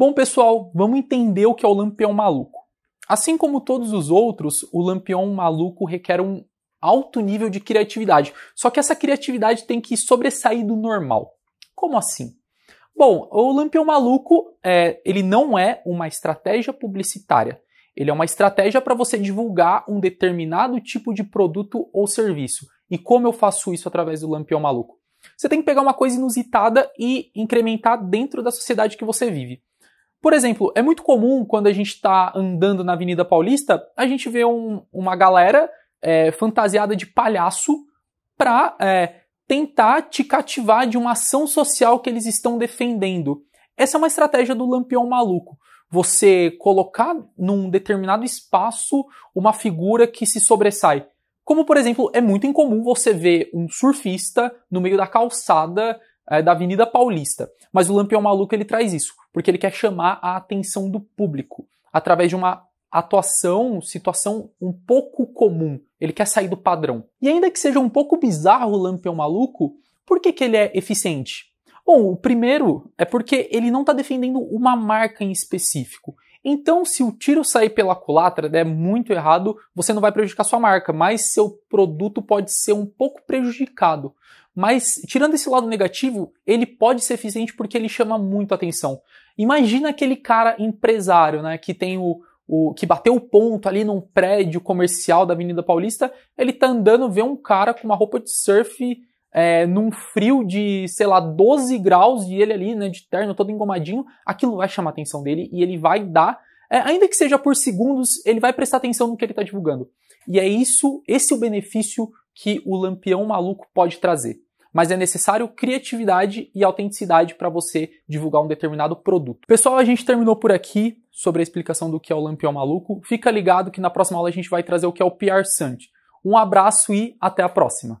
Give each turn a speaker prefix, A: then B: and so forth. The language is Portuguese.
A: Bom, pessoal, vamos entender o que é o lampião maluco. Assim como todos os outros, o lampião maluco requer um alto nível de criatividade. Só que essa criatividade tem que sobressair do normal. Como assim? Bom, o lampião maluco é, ele não é uma estratégia publicitária. Ele é uma estratégia para você divulgar um determinado tipo de produto ou serviço. E como eu faço isso através do lampião maluco? Você tem que pegar uma coisa inusitada e incrementar dentro da sociedade que você vive. Por exemplo, é muito comum quando a gente está andando na Avenida Paulista, a gente vê um, uma galera é, fantasiada de palhaço para é, tentar te cativar de uma ação social que eles estão defendendo. Essa é uma estratégia do lampião maluco. Você colocar num determinado espaço uma figura que se sobressai. Como, por exemplo, é muito incomum você ver um surfista no meio da calçada é, da Avenida Paulista. Mas o Lampião Maluco ele traz isso, porque ele quer chamar a atenção do público através de uma atuação, situação um pouco comum. Ele quer sair do padrão. E ainda que seja um pouco bizarro o Lampião Maluco, por que, que ele é eficiente? Bom, o primeiro é porque ele não está defendendo uma marca em específico. Então, se o tiro sair pela culatra, der né, muito errado, você não vai prejudicar sua marca, mas seu produto pode ser um pouco prejudicado. Mas, tirando esse lado negativo, ele pode ser eficiente porque ele chama muito atenção. Imagina aquele cara empresário, né, que tem o, o que bateu o ponto ali num prédio comercial da Avenida Paulista, ele tá andando, vê um cara com uma roupa de surf é, num frio de, sei lá, 12 graus e ele ali, né, de terno todo engomadinho, aquilo vai chamar a atenção dele e ele vai dar, é, ainda que seja por segundos, ele vai prestar atenção no que ele está divulgando. E é isso, esse é o benefício que o lampião maluco pode trazer. Mas é necessário criatividade e autenticidade para você divulgar um determinado produto. Pessoal, a gente terminou por aqui sobre a explicação do que é o lampião maluco. Fica ligado que na próxima aula a gente vai trazer o que é o PR Sant. Um abraço e até a próxima!